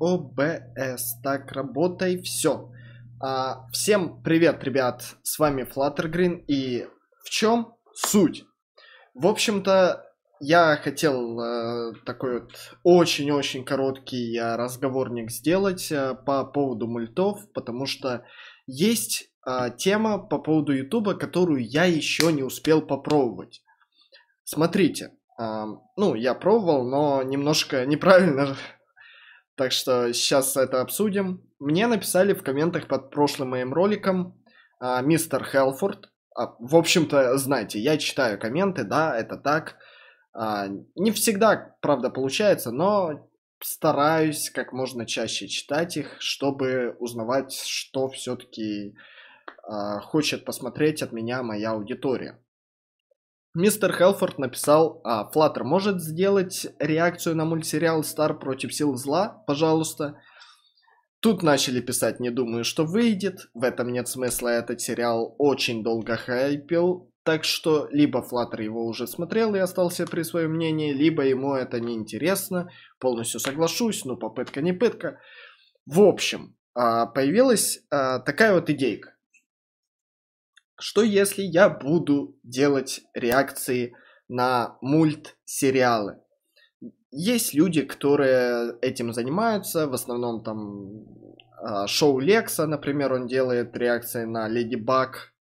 OBS. Так, работай, все. А, всем привет, ребят, с вами Green и в чем суть? В общем-то, я хотел э, такой вот очень-очень короткий э, разговорник сделать э, по поводу мультов, потому что есть э, тема по поводу YouTube, которую я еще не успел попробовать. Смотрите, э, ну, я пробовал, но немножко неправильно так что сейчас это обсудим. Мне написали в комментах под прошлым моим роликом а, мистер Хелфорд. А, в общем-то, знаете, я читаю комменты, да, это так. А, не всегда, правда, получается, но стараюсь как можно чаще читать их, чтобы узнавать, что все-таки а, хочет посмотреть от меня моя аудитория. Мистер Хелфорд написал, а, Flutter может сделать реакцию на мультсериал «Стар против сил зла», пожалуйста. Тут начали писать «Не думаю, что выйдет», в этом нет смысла, этот сериал очень долго хайпил, так что либо Флаттер его уже смотрел и остался при своем мнении, либо ему это неинтересно, полностью соглашусь, но ну, попытка не пытка. В общем, а, появилась а, такая вот идейка. Что если я буду делать реакции на мультсериалы? Есть люди, которые этим занимаются, в основном там а, шоу Лекса, например, он делает реакции на Леди Баг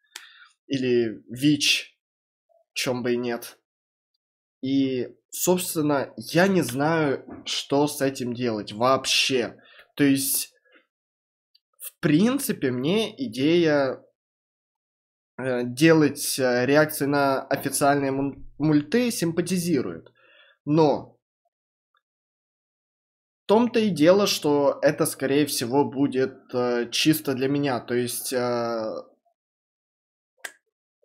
или Вич, чем бы и нет. И, собственно, я не знаю, что с этим делать вообще. То есть, в принципе, мне идея Э, делать э, реакции на официальные мульты симпатизирует. Но в том-то и дело, что это, скорее всего, будет э, чисто для меня, то есть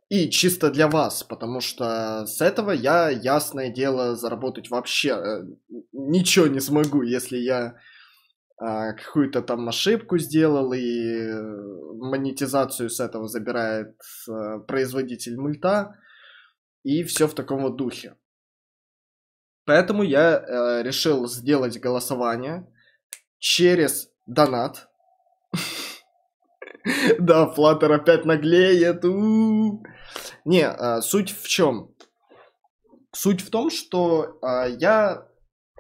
и чисто для вас, потому что с этого я, ясное дело, заработать вообще ничего не смогу, если я а, какую-то там ошибку сделал и э, монетизацию с этого забирает э, производитель мульта и все в таком вот духе. Поэтому я э, решил сделать голосование через донат. Да, Флаттер опять наглеет. Не, а, суть в чем? Суть в том, что а, я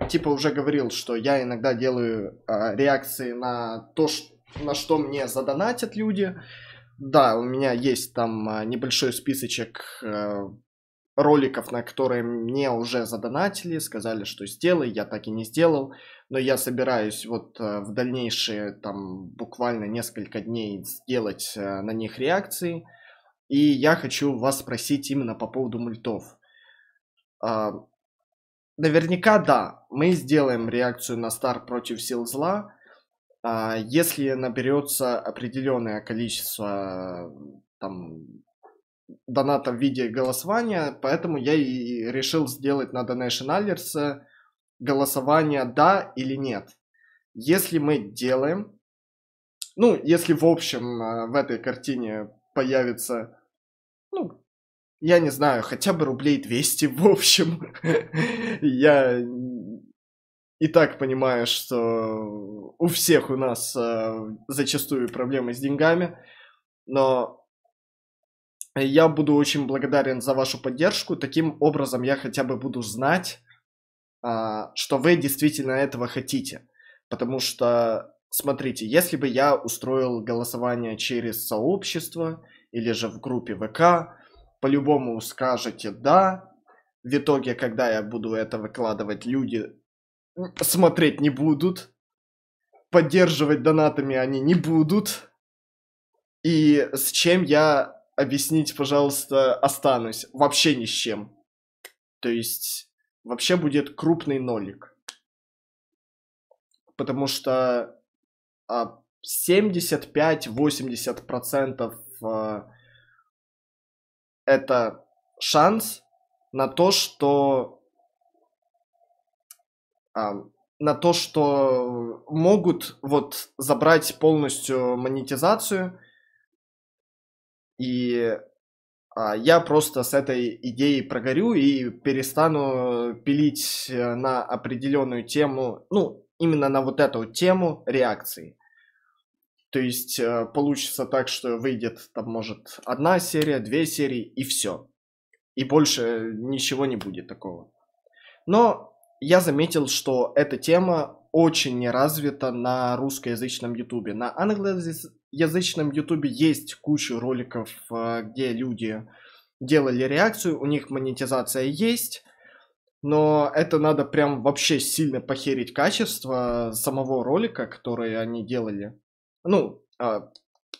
типа уже говорил, что я иногда делаю э, реакции на то, что, на что мне задонатят люди. Да, у меня есть там а, небольшой списочек э, роликов, на которые мне уже задонатили, сказали, что сделай, я так и не сделал, но я собираюсь вот э, в дальнейшие там буквально несколько дней сделать э, на них реакции, и я хочу вас спросить именно по поводу мультов. А, Наверняка да. Мы сделаем реакцию на стар против сил зла, а, если наберется определенное количество там, доната в виде голосования, поэтому я и решил сделать на Donation Alerts э, голосование «да» или «нет». Если мы делаем, ну, если в общем э, в этой картине появится ну, я не знаю, хотя бы рублей 200 в общем. Я и так понимаю, что у всех у нас э, зачастую проблемы с деньгами, но я буду очень благодарен за вашу поддержку. Таким образом, я хотя бы буду знать, а, что вы действительно этого хотите. Потому что, смотрите, если бы я устроил голосование через сообщество или же в группе ВК, по-любому скажете «да». В итоге, когда я буду это выкладывать, люди смотреть не будут. Поддерживать донатами они не будут. И с чем я, объяснить, пожалуйста, останусь? Вообще ни с чем. То есть, вообще будет крупный нолик. Потому что 75-80% а, это шанс на то, что а, на то, что могут вот забрать полностью монетизацию. И а, я просто с этой идеей прогорю и перестану пилить э, на определенную тему, ну, именно на вот эту тему реакции. То есть э, получится так, что выйдет там может одна серия, две серии и все. И больше ничего не будет такого. Но я заметил, что эта тема очень не развита на русскоязычном ютубе. На англоязычном ютубе есть куча роликов, э, где люди делали реакцию, у них монетизация есть, но это надо прям вообще сильно похерить качество самого ролика, который они делали ну, а,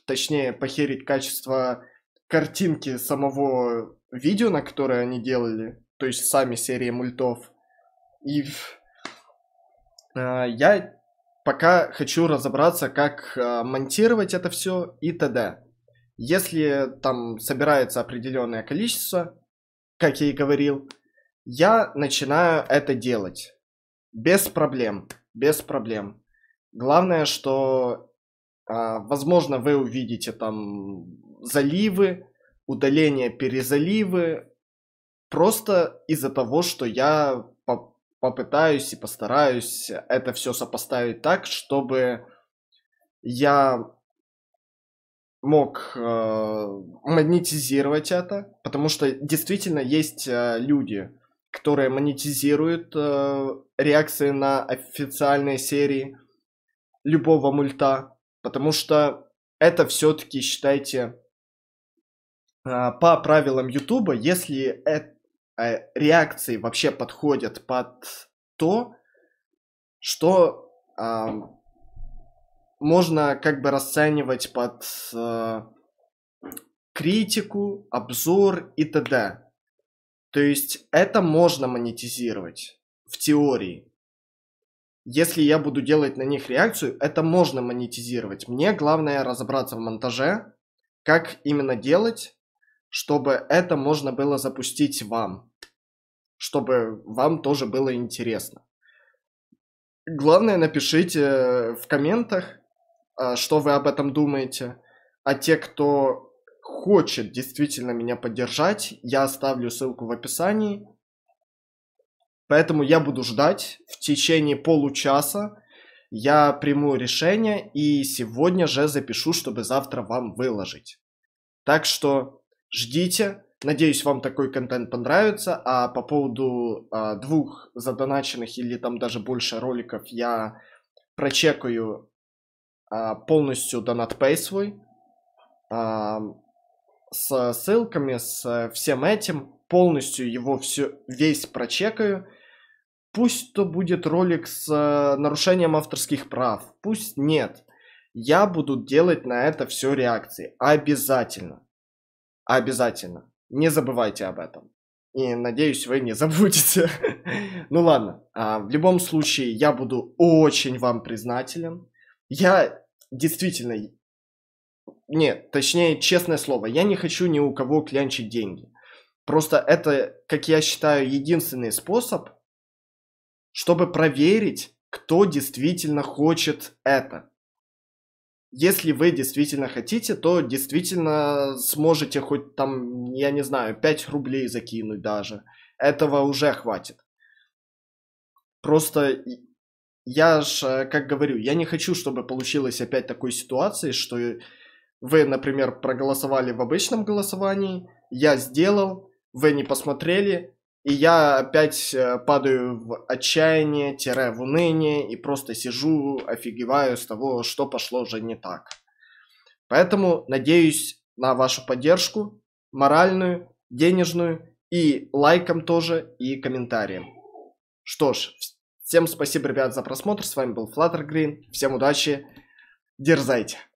точнее, похерить качество картинки самого видео, на которое они делали, то есть сами серии мультов. И а, я пока хочу разобраться, как а, монтировать это все и т.д. Если там собирается определенное количество, как я и говорил, я начинаю это делать. Без проблем, без проблем. Главное, что а, возможно, вы увидите там заливы, удаление перезаливы, просто из-за того, что я по попытаюсь и постараюсь это все сопоставить так, чтобы я мог э, монетизировать это, потому что действительно есть э, люди, которые монетизируют э, реакции на официальные серии любого мульта, Потому что это все-таки, считайте, а, по правилам Ютуба, если э, э, реакции вообще подходят под то, что э, можно как бы расценивать под э, критику, обзор и т.д. То есть это можно монетизировать в теории. Если я буду делать на них реакцию, это можно монетизировать. Мне главное разобраться в монтаже, как именно делать, чтобы это можно было запустить вам, чтобы вам тоже было интересно. Главное, напишите э, в комментах, а, что вы об этом думаете. А те, кто хочет действительно меня поддержать, я оставлю ссылку в описании. Поэтому я буду ждать в течение получаса. Я приму решение и сегодня же запишу, чтобы завтра вам выложить. Так что ждите. Надеюсь, вам такой контент понравится. А по поводу а, двух задоначенных или там даже больше роликов я прочекаю а, полностью донатпей свой а, с ссылками, с всем этим. Полностью его все, весь прочекаю. Пусть то будет ролик с э, нарушением авторских прав, пусть нет. Я буду делать на это все реакции. Обязательно. Обязательно. Не забывайте об этом. И надеюсь, вы не забудете. ну ладно. А, в любом случае, я буду очень вам признателен. Я действительно... Нет, точнее, честное слово, я не хочу ни у кого клянчить деньги. Просто это, как я считаю, единственный способ чтобы проверить, кто действительно хочет это. Если вы действительно хотите, то действительно сможете хоть там, я не знаю, 5 рублей закинуть даже. Этого уже хватит. Просто я ж, э, как говорю, я не хочу, чтобы получилось опять такой ситуации, что вы, например, проголосовали в обычном голосовании, я сделал, вы не посмотрели, и я опять э, падаю в отчаяние, тире в уныние и просто сижу, офигеваю с того, что пошло уже не так. Поэтому надеюсь на вашу поддержку, моральную, денежную и лайком тоже, и комментарием. Что ж, всем спасибо, ребят, за просмотр. С вами был Flutter Green. Всем удачи. Дерзайте.